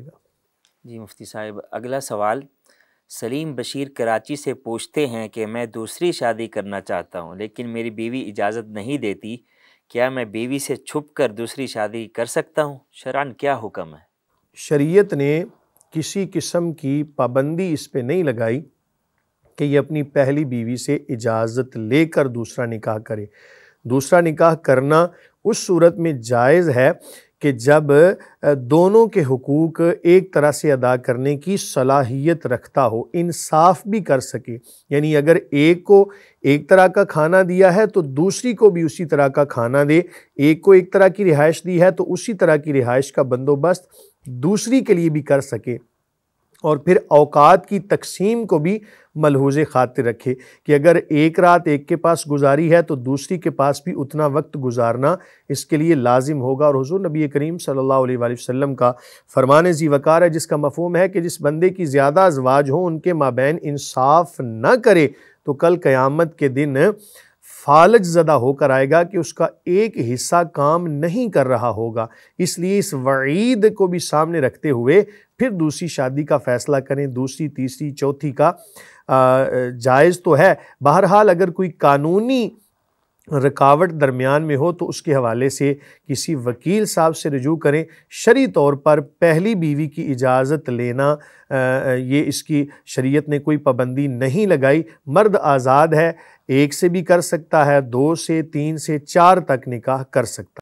जी मुफ्ती साहब अगला सवाल सलीम बशीर कराची से पूछते हैं कि मैं दूसरी शादी करना चाहता हूं लेकिन मेरी बीवी इजाज़त नहीं देती क्या मैं बीवी से छुप कर दूसरी शादी कर सकता हूं शरान क्या हुक्म है शरीयत ने किसी किस्म की पाबंदी इस पर नहीं लगाई कि ये अपनी पहली बीवी से इजाज़त लेकर दूसरा निकाह करे दूसरा निकाह करना उस सूरत में जायज़ है कि जब दोनों के हकूक़ एक तरह से अदा करने की सलाहियत रखता हो इंसाफ भी कर सके यानी अगर एक को एक तरह का खाना दिया है तो दूसरी को भी उसी तरह का खाना दे एक को एक तरह की रिहाइश दी है तो उसी तरह की रिहाइश का बंदोबस्त दूसरी के लिए भी कर सके और फिर अवकात की तकसीम को भी मलहूज खातिर रखे कि अगर एक रात एक के पास गुजारी है तो दूसरी के पास भी उतना वक्त गुजारना इसके लिए लाजिम होगा और हजूर नबी करीम सल्लल्लाहु अलैहि वसल्लम का फरमान जी वकार है जिसका मफहम है कि जिस बंदे की ज़्यादा अजवाज हो उनके माबेन इंसाफ न करे तो कल क़यामत के दिन फालज ज़दा होकर आएगा कि उसका एक हिस्सा काम नहीं कर रहा होगा इसलिए इस वईद को भी सामने रखते हुए फिर दूसरी शादी का फ़ैसला करें दूसरी तीसरी चौथी का जायज़ तो है बहरहाल अगर कोई कानूनी रुकावट दरमियान में हो तो उसके हवाले से किसी वकील साहब से रजू करें शरी तौर पर पहली बीवी की इजाज़त लेना आ, ये इसकी शरीयत ने कोई पाबंदी नहीं लगाई मर्द आज़ाद है एक से भी कर सकता है दो से तीन से चार तक निकाह कर सकता